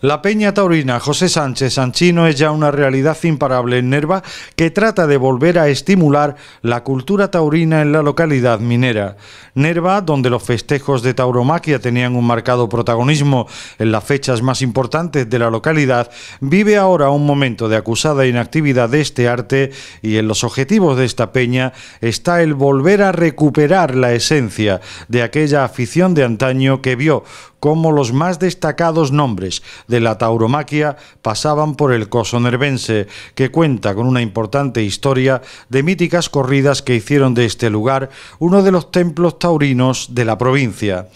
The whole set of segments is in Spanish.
La Peña Taurina José Sánchez Sanchino es ya una realidad imparable en Nerva que trata de volver a estimular la cultura taurina en la localidad minera. Nerva, donde los festejos de tauromaquia tenían un marcado protagonismo en las fechas más importantes de la localidad, vive ahora un momento de acusada inactividad de este arte y en los objetivos de esta peña está el volver a recuperar la esencia de aquella afición de antaño que vio ...como los más destacados nombres de la tauromaquia pasaban por el coso nervense, que cuenta con una importante historia de míticas corridas que hicieron de este lugar uno de los templos taurinos de la provincia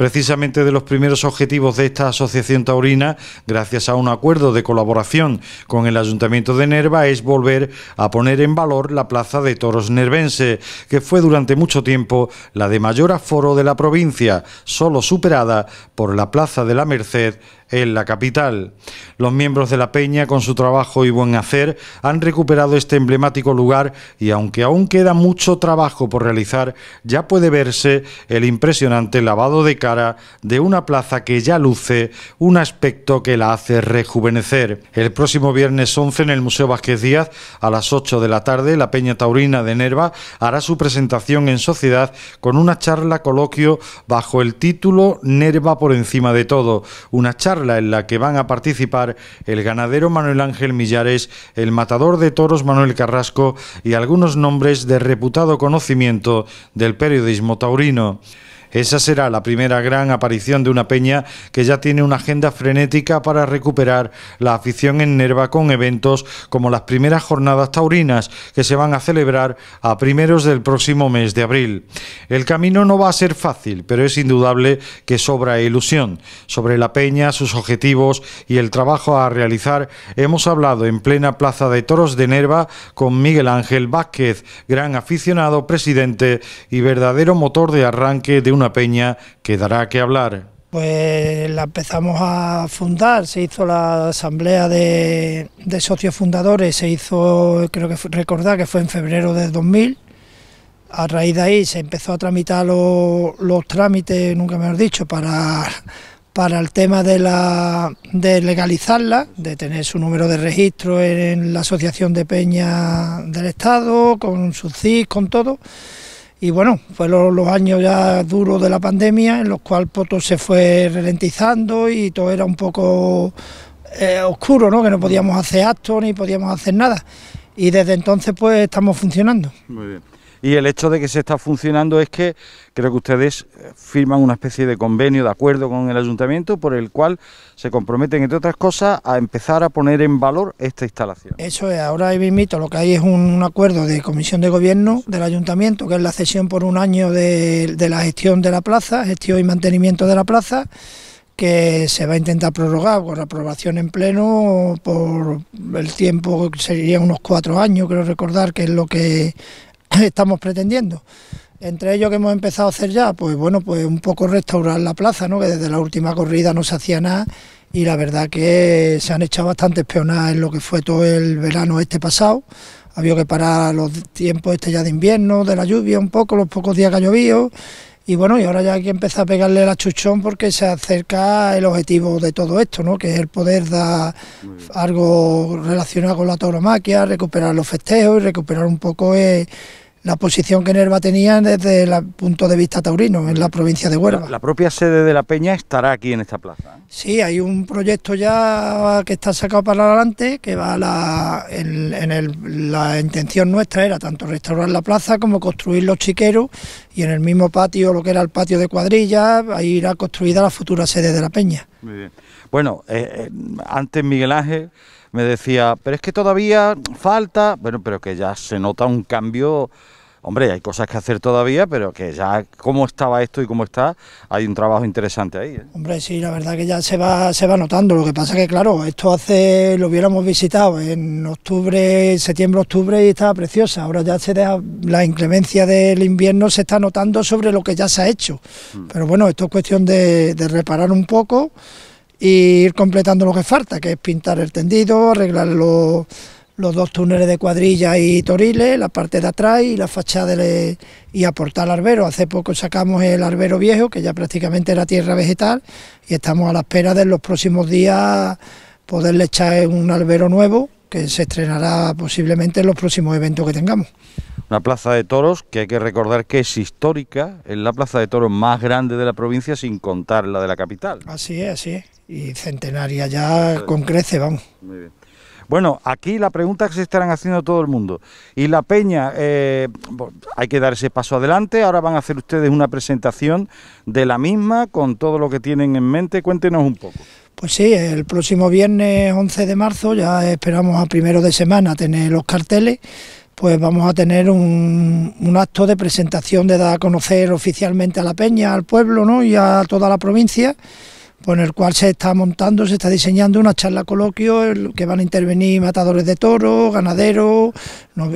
precisamente de los primeros objetivos de esta asociación taurina, gracias a un acuerdo de colaboración con el Ayuntamiento de Nerva, es volver a poner en valor la Plaza de Toros Nervense, que fue durante mucho tiempo la de mayor aforo de la provincia, solo superada por la Plaza de la Merced en la capital. Los miembros de la Peña, con su trabajo y buen hacer, han recuperado este emblemático lugar y aunque aún queda mucho trabajo por realizar, ya puede verse el impresionante lavado de cara de una plaza que ya luce un aspecto que la hace rejuvenecer. El próximo viernes 11 en el Museo Vázquez Díaz, a las 8 de la tarde, la Peña Taurina de Nerva hará su presentación en sociedad con una charla coloquio bajo el título Nerva por encima de todo, una charla en la que van a participar el ganadero Manuel Ángel Millares, el matador de toros Manuel Carrasco y algunos nombres de reputado conocimiento del periodismo taurino. Esa será la primera gran aparición de una peña que ya tiene una agenda frenética para recuperar la afición en Nerva con eventos como las primeras jornadas taurinas que se van a celebrar a primeros del próximo mes de abril. El camino no va a ser fácil, pero es indudable que sobra ilusión. Sobre la peña, sus objetivos y el trabajo a realizar hemos hablado en plena Plaza de Toros de Nerva con Miguel Ángel Vázquez, gran aficionado, presidente y verdadero motor de arranque de una una peña que dará que hablar. Pues la empezamos a fundar, se hizo la asamblea de, socios fundadores, se hizo, creo que fue, recordar que fue en febrero de 2000, a raíz de ahí se empezó a tramitar los trámites, nunca me mejor dicho, para, el tema de, la, de legalizarla, de tener su número de registro en la Asociación de Peña del Estado, con su CIS, con todo y bueno, fueron los años ya duros de la pandemia, en los cuales pues, se fue ralentizando y todo era un poco eh, oscuro, ¿no? que no podíamos hacer actos ni podíamos hacer nada. Y desde entonces pues estamos funcionando. Muy bien y el hecho de que se está funcionando es que creo que ustedes eh, firman una especie de convenio de acuerdo con el ayuntamiento por el cual se comprometen, entre otras cosas, a empezar a poner en valor esta instalación. Eso es, ahora mismo lo que hay es un, acuerdo de comisión de gobierno del ayuntamiento, que es la cesión por un año de, la gestión de la plaza, gestión y mantenimiento de la plaza que se va a intentar prorrogar por aprobación en pleno por el tiempo que sería unos cuatro años, creo recordar que es lo que estamos pretendiendo. Entre ellos que hemos empezado a hacer ya, pues bueno, pues un poco restaurar la plaza, ¿no? Que desde la última corrida no se hacía nada y la verdad que se han echado bastantes peonas... en lo que fue todo el verano este pasado. ...había que parar los tiempos este ya de invierno, de la lluvia un poco, los pocos días que ha llovido. Y bueno, y ahora ya hay que empezar a pegarle la chuchón porque se acerca el objetivo de todo esto, ¿no? Que es el poder dar algo relacionado con la tauromaquia, recuperar los festejos y recuperar un poco... Eh, la posición que Nerva tenía desde el punto de vista taurino en la provincia de Huelva. La, propia sede de la Peña estará aquí en esta plaza. ¿eh? Sí, hay un proyecto ya que está sacado para adelante, que va a la, en, el, la intención nuestra era tanto restaurar la plaza como construir los chiqueros y en el mismo patio, lo que era el patio de cuadrilla, ahí irá construida la futura sede de la Peña. Muy bien. Bueno, eh, eh, antes Miguel Ángel me decía, pero es que todavía falta, bueno, pero que ya se nota un cambio hombre, hay cosas que hacer todavía, pero que ya cómo estaba esto y cómo está, hay un trabajo interesante ahí. ¿eh? Hombre, sí, la verdad que ya se va, se va notando. Lo que pasa que, claro, esto hace, lo hubiéramos visitado en octubre, septiembre, octubre y estaba preciosa. Ahora ya se deja, la inclemencia del invierno se está notando sobre lo que ya se ha hecho. Mm. Pero bueno, esto es cuestión de, de reparar un poco y ir completando lo que falta, que es pintar el tendido, arreglar los, los dos túneles de cuadrilla y toriles, la parte de atrás y la fachada y aportar el albero... Hace poco sacamos el albero viejo, que ya prácticamente era tierra vegetal, y estamos a la espera de los próximos días poderle echar un albero nuevo que se estrenará posiblemente en los próximos eventos que tengamos. Una plaza de toros que hay que recordar que es histórica, es la plaza de toros más grande de la provincia sin contar la de la capital. Así es, así es. Y centenaria ya con crece, vamos. Muy bien. Bueno, aquí la pregunta que se estarán haciendo todo el mundo. Y la peña, eh, hay que dar ese paso adelante. Ahora van a hacer ustedes una presentación de la misma con todo lo que tienen en mente. Cuéntenos un poco. Pues sí, el próximo viernes 11 de marzo, ya esperamos a primero de semana tener los carteles, pues vamos a tener un, acto de presentación de dar a conocer oficialmente a la peña, al pueblo ¿no? y a toda la provincia, pues en el cual se está montando, se está diseñando una charla coloquio en que van a intervenir matadores de toros, ganaderos,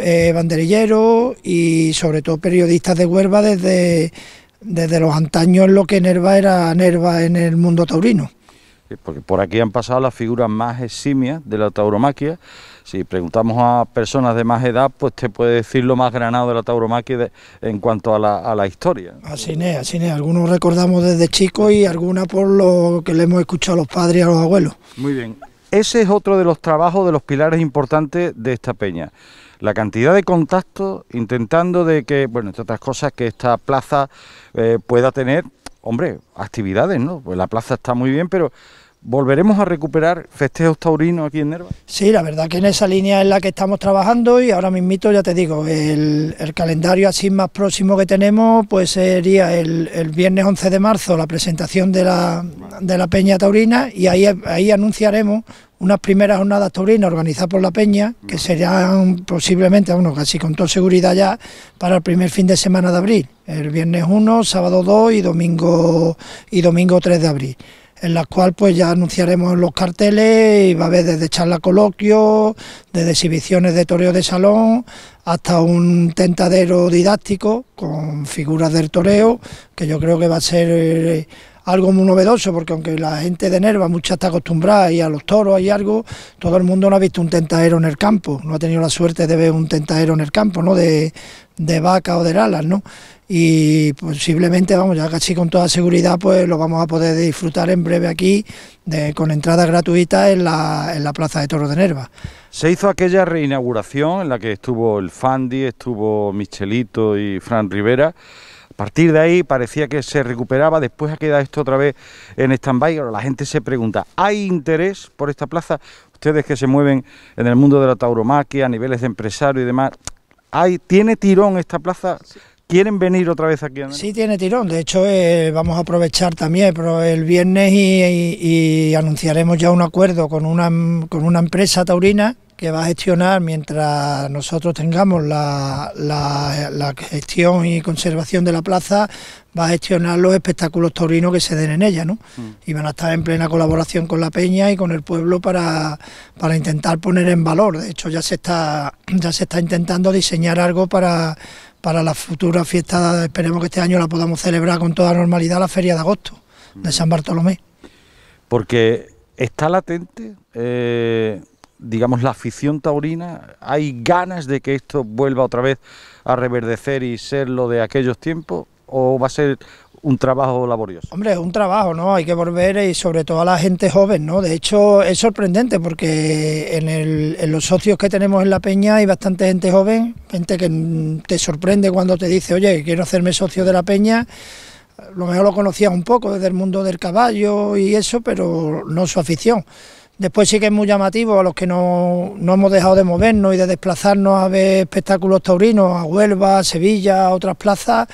eh, banderilleros y sobre todo periodistas de Huelva desde, desde los antaños en lo que Nerva era Nerva en el mundo taurino porque por aquí han pasado las figuras más eximias de la tauromaquia. Si preguntamos a personas de más edad, pues te puede decir lo más granado de la tauromaquia en cuanto a la, historia. Así es, así es. Algunos recordamos desde chicos y algunas por lo que le hemos escuchado a los padres y a los abuelos. Muy bien. Ese es otro de los trabajos, de los pilares importantes de esta peña. La cantidad de contactos, intentando de que, bueno, entre otras cosas, que esta plaza eh, pueda tener hombre, actividades, ¿no? Pues la plaza está muy bien, pero ¿Volveremos a recuperar festejos taurinos aquí en Nerva? Sí, la verdad que en esa línea es la que estamos trabajando y ahora mismito ya te digo, el, calendario así más próximo que tenemos pues sería el, viernes 11 de marzo la presentación de la, de la Peña Taurina y ahí, ahí anunciaremos unas primeras jornadas taurinas organizadas por la Peña, que serán posiblemente, bueno, casi con toda seguridad ya, para el primer fin de semana de abril, el viernes 1, sábado 2 y domingo, y domingo 3 de abril en las cual pues ya anunciaremos los carteles y va a haber desde charla coloquio, desde exhibiciones de toreo de salón hasta un tentadero didáctico con figuras del toreo que yo creo que va a ser eh, algo muy novedoso, porque aunque la gente de Nerva mucha está acostumbrada y a los toros y algo, todo el mundo no ha visto un tentadero en el campo, no ha tenido la suerte de ver un tentadero en el campo, ¿no? De, de vaca o de alas, ¿no? Y posiblemente, vamos, ya casi con toda seguridad, pues lo vamos a poder disfrutar en breve aquí, con entrada gratuita en la, en la Plaza de Toros de Nerva. Se hizo aquella reinauguración en la que estuvo el Fandi, estuvo Michelito y Fran Rivera. A partir de ahí parecía que se recuperaba, después ha quedado esto otra vez en stand-by. la gente se pregunta, ¿hay interés por esta plaza? Ustedes que se mueven en el mundo de la tauromaquia, a niveles de empresario y demás, ¿hay, ¿tiene tirón esta plaza? ¿Quieren venir otra vez aquí? ¿no? Sí, tiene tirón. De hecho, eh, vamos a aprovechar también, pero el viernes y, anunciaremos ya un acuerdo con una, con una empresa taurina que va a gestionar mientras nosotros tengamos la, gestión y conservación de la plaza, va a gestionar los espectáculos taurinos que se den en ella, ¿no? Mm. Y van a estar en plena colaboración con la peña y con el pueblo para, para intentar poner en valor. De hecho, ya se está, ya se está intentando diseñar algo para, para la futura fiesta, esperemos que este año la podamos celebrar con toda normalidad, la feria de agosto de mm. San Bartolomé. Porque está latente eh, digamos, la afición taurina? ¿Hay ganas de que esto vuelva otra vez a reverdecer y ser lo de aquellos tiempos? ¿O va a ser un trabajo laborioso. Hombre, es un trabajo, ¿no? Hay que volver eh, y sobre todo a la gente joven, ¿no? De hecho, es sorprendente porque en, el, en, los socios que tenemos en la peña hay bastante gente joven, gente que te sorprende cuando te dice, oye, quiero hacerme socio de la peña. lo mejor lo conocía un poco desde el mundo del caballo y eso, pero no su afición. Después sí que es muy llamativo a los que no, no, hemos dejado de movernos y de desplazarnos a ver espectáculos taurinos, a Huelva, a Sevilla, a otras plazas,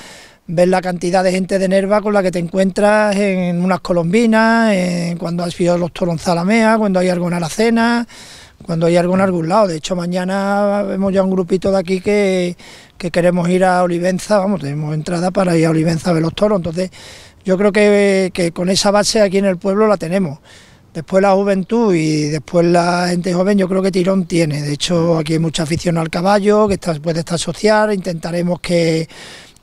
ver la cantidad de gente de Nerva con la que te encuentras en unas colombinas, cuando has visto los Zalamea... cuando hay alguna alacena, cuando hay algo en algún lado. De hecho, mañana vemos ya un grupito de aquí que, que queremos ir a Olivenza, vamos, tenemos entrada para ir a Olivenza a ver los toros. Entonces, yo creo que, que con esa base aquí en el pueblo la tenemos. Después la juventud y después la gente joven, yo creo que tirón tiene. De hecho, aquí hay mucha afición al caballo, que puede estar social. Intentaremos que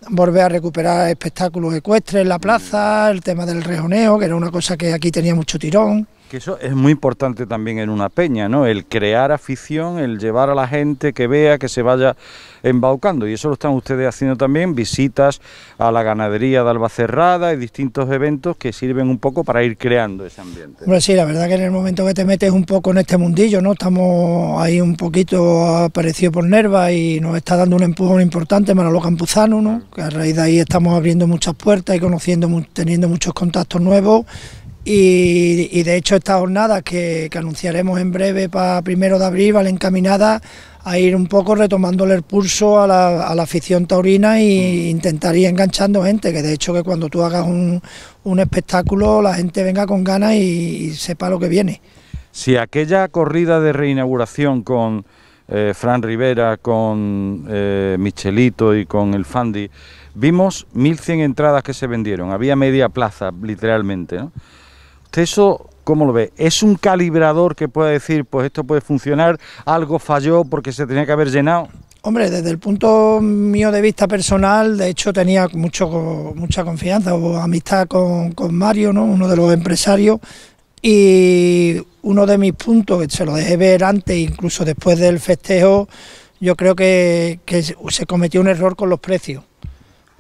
volver a recuperar espectáculos ecuestres en la plaza, el tema del rejoneo, que era una cosa que aquí tenía mucho tirón. Que eso es muy importante también en una peña, ¿no? El crear afición, el llevar a la gente que vea, que se vaya embaucando. Y eso lo están ustedes haciendo también, visitas a la ganadería de Albacerrada y distintos eventos que sirven un poco para ir creando ese ambiente. Pues sí, la verdad que en el momento que te metes un poco en este mundillo, ¿no? Estamos ahí un poquito aparecido por Nerva y nos está dando un empujón importante Manolo Campuzano, ¿no? Que a raíz de ahí estamos abriendo muchas puertas y conociendo, teniendo muchos contactos nuevos y, de hecho estas jornadas que, anunciaremos en breve para primero de abril van encaminada a ir un poco retomándole el pulso a la, afición taurina e intentar ir enganchando gente, que de hecho que cuando tú hagas un, espectáculo la gente venga con ganas y, sepa lo que viene. Si aquella corrida de reinauguración con eh, Fran Rivera, con eh, Michelito y con el Fandi, vimos 1.100 entradas que se vendieron, había media plaza literalmente, ¿Usted eso cómo lo ve? ¿Es un calibrador que pueda decir, pues esto puede funcionar, algo falló porque se tenía que haber llenado? Hombre, desde el punto mío de vista personal, de hecho tenía mucho, mucha confianza o amistad con, Mario, ¿no? uno de los empresarios, y uno de mis puntos, se lo dejé ver antes, incluso después del festejo, yo creo que se cometió un error con los precios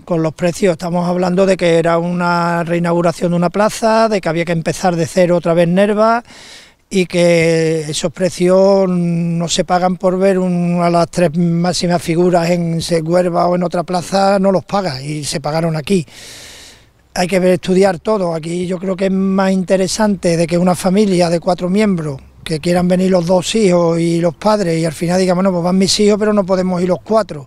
con los precios. Estamos hablando de que era una reinauguración de una plaza, de que había que empezar de cero otra vez Nerva y que esos precios no se pagan por ver una las tres máximas figuras en Seguerba o en otra plaza, no los paga y se pagaron aquí. Hay que estudiar todo. Aquí yo creo que es más interesante de que una familia de cuatro miembros que quieran venir los dos hijos y los padres y al final digan, bueno, pues van mis hijos, pero no podemos ir los cuatro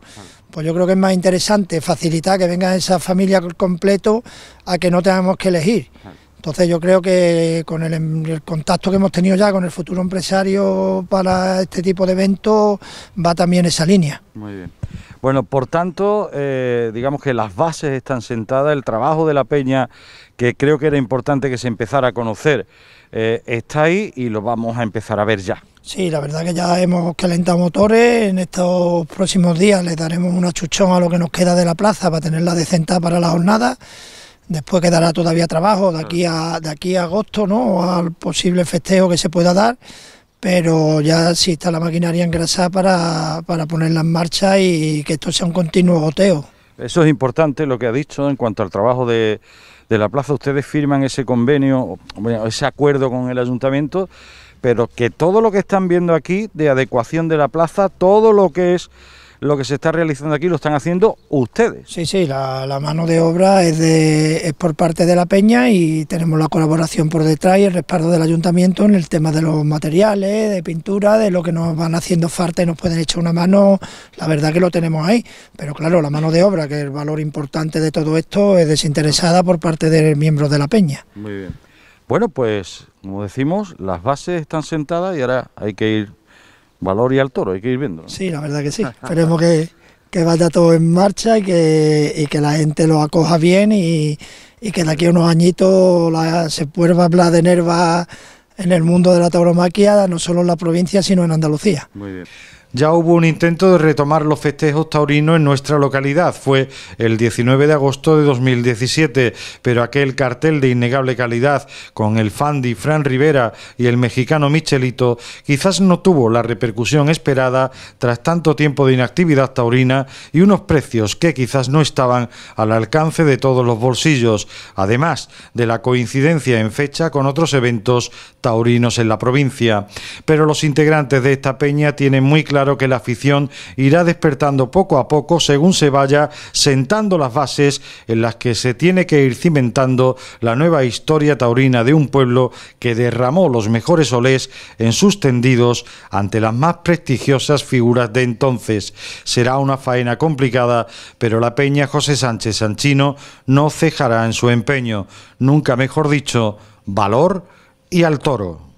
pues yo creo que es más interesante facilitar que vengan esa familia completo a que no tengamos que elegir. Entonces yo creo que con el, em, contacto que hemos tenido ya con el futuro empresario para este tipo de eventos va también esa línea. Muy bien. Bueno, por tanto, eh, digamos que las bases están sentadas, el trabajo de la peña, que creo que era importante que se empezara a conocer, eh, está ahí y lo vamos a empezar a ver ya. Sí, la verdad que ya hemos calentado motores, en estos próximos días le daremos una chuchón a lo que nos queda de la plaza para tenerla decenta para la jornada. Después quedará todavía trabajo de aquí a, de aquí a agosto, ¿no? al posible festejo que se pueda dar, pero ya sí está la maquinaria engrasada para, para ponerla en marcha y que esto sea un continuo goteo. Eso es importante lo que ha dicho en cuanto al trabajo de, de la plaza. Ustedes firman ese convenio, ese acuerdo con el ayuntamiento pero que todo lo que están viendo aquí de adecuación de la plaza, todo lo que es lo que se está realizando aquí lo están haciendo ustedes. Sí, sí, la, mano de obra es, de, por parte de la Peña y tenemos la colaboración por detrás y el respaldo del ayuntamiento en el tema de los materiales, de pintura, de lo que nos van haciendo falta y nos pueden echar una mano, la verdad que lo tenemos ahí. Pero claro, la mano de obra, que es el valor importante de todo esto, es desinteresada por parte de miembros de la Peña. Muy bien. Bueno, pues como decimos, las bases están sentadas y ahora hay que ir valor y al toro, hay que ir viendo. Sí, la verdad que sí. Esperemos que, vaya todo en marcha y que, que la gente lo acoja bien y, que de aquí a unos añitos se pueda hablar de Nerva en el mundo de la tauromaquia, no solo en la provincia, sino en Andalucía. Muy bien ya hubo un intento de retomar los festejos taurinos en nuestra localidad. Fue el 19 de agosto de 2017, pero aquel cartel de innegable calidad con el Fandi Fran Rivera y el mexicano Michelito quizás no tuvo la repercusión esperada tras tanto tiempo de inactividad taurina y unos precios que quizás no estaban al alcance de todos los bolsillos, además de la coincidencia en fecha con otros eventos taurinos en la provincia. Pero los integrantes de esta peña tienen muy claro claro que la afición irá despertando poco a poco según se vaya sentando las bases en las que se tiene que ir cimentando la nueva historia taurina de un pueblo que derramó los mejores olés en sus tendidos ante las más prestigiosas figuras de entonces. Será una faena complicada, pero la peña José Sánchez Sanchino no cejará en su empeño. Nunca mejor dicho, valor y al toro.